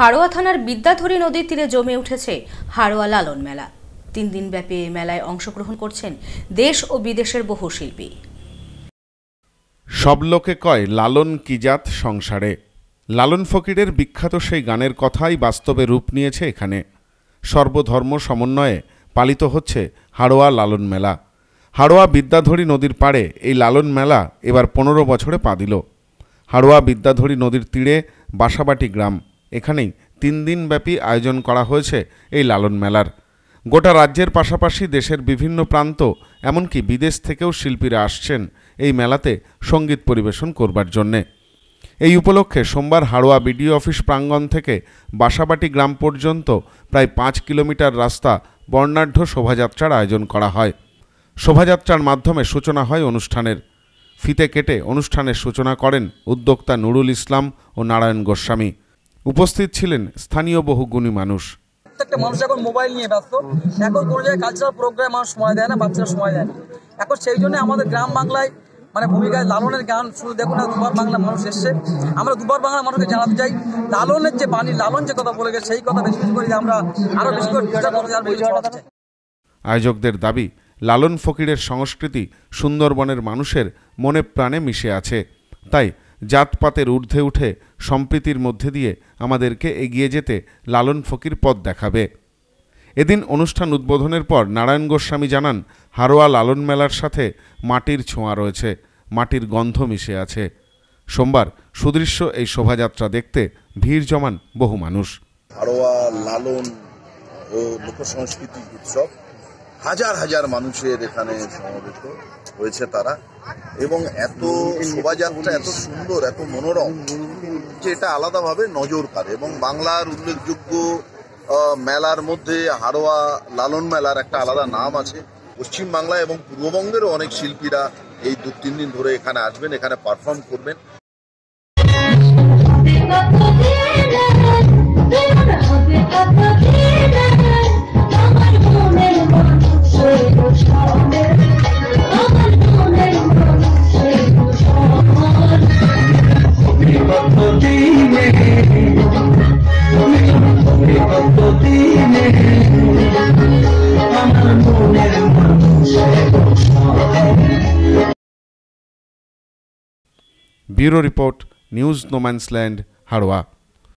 হাড়োয়া থানার বিদ্যাধরী নদীর তীরে জমে উঠেছে হাড়োয়া লালন মেলা তিন দিন ব্যাপী এই মেলায় অংশগ্রহণ করছেন দেশ ও বিদেশের বহু শিল্পী সব লোকে কয় লালন কিজাত সংসারে লালন ফকিরের বিখ্যাত সেই গানের কথাই বাস্তবে রূপ নিয়েছে এখানে সর্বধর্ম সমন্বয়ে পালিত হচ্ছে হাড়োয়া লালন মেলা হাড়োয়া বিদ্যাধরী নদীর পাড়ে এই লালন মেলা এবার পনেরো বছরে পা দিল হাড়োয়া বিদ্যাধরী নদীর তীরে বাসাবাটি গ্রাম এখানেই তিন দিনব্যাপী আয়োজন করা হয়েছে এই লালন মেলার গোটা রাজ্যের পাশাপাশি দেশের বিভিন্ন প্রান্ত এমনকি বিদেশ থেকেও শিল্পীরা আসছেন এই মেলাতে সঙ্গীত পরিবেশন করবার জন্যে এই উপলক্ষে সোমবার হাড়োয়া বিডিও অফিস প্রাঙ্গণ থেকে বাসাবাটি গ্রাম পর্যন্ত প্রায় পাঁচ কিলোমিটার রাস্তা বর্ণাঢ্য শোভাযাত্রার আয়োজন করা হয় শোভাযাত্রার মাধ্যমে সূচনা হয় অনুষ্ঠানের ফিতে কেটে অনুষ্ঠানের সূচনা করেন উদ্যোক্তা নুরুল ইসলাম ও নারায়ণ গোস্বামী উপস্থিত ছিলেন স্থানীয় বহু গুণী মানুষ প্রত্যেকটা মানুষ এখন মোবাইল নিয়ে ব্যস্ত এখন কোনো জায়গায় কালচারাল প্রোগ্রাম মানুষ সময় দেয় না বাচ্চারা সময় দেয় না এখন সেই জন্য আমাদের গ্রাম বাংলায় মানে ভূমিকায় লালনের গান শুধু দেখুন না দুবার বাংলা মানুষ এসছে আমরা দুবার বাংলা মানুষকে জানাতে চাই লালনের যে বাণী লালন যে কথা বলে গেছে সেই কথা বেশি বেশি করে আমরা আরও বেশি করে আয়োজকদের দাবি লালন ফকিরের সংস্কৃতি সুন্দরবনের মানুষের মনে প্রাণে মিশে আছে তাই জাতপাতের ঊর্ধ্বে উঠে সম্প্রীতির মধ্যে দিয়ে আমাদেরকে এগিয়ে যেতে লালন ফকির পথ দেখাবে এদিন অনুষ্ঠান উদ্বোধনের পর নারায়ণ গোস্বামী জানান হারোয়া লালন মেলার সাথে মাটির ছোঁয়া রয়েছে মাটির গন্ধ মিশে আছে সোমবার সুদৃশ্য এই শোভাযাত্রা দেখতে ভিড় জমান বহু মানুষ হারোয়া লালন ও লোকসংস্কৃতি উৎসব হাজার হাজার মানুষের এখানে সমবেত হয়েছে তারা এবং এত শোভাযাত্রা এত সুন্দর এত মনোরম যে এটা আলাদাভাবে নজর কাড়ে এবং বাংলার উল্লেখযোগ্য মেলার মধ্যে হারোয়া লালন মেলার একটা আলাদা নাম আছে বাংলা এবং পূর্ববঙ্গেরও অনেক শিল্পীরা এই দু তিন দিন ধরে এখানে আসবেন এখানে পারফর্ম করবেন Bureau Report, News No Man's Land, Harwa.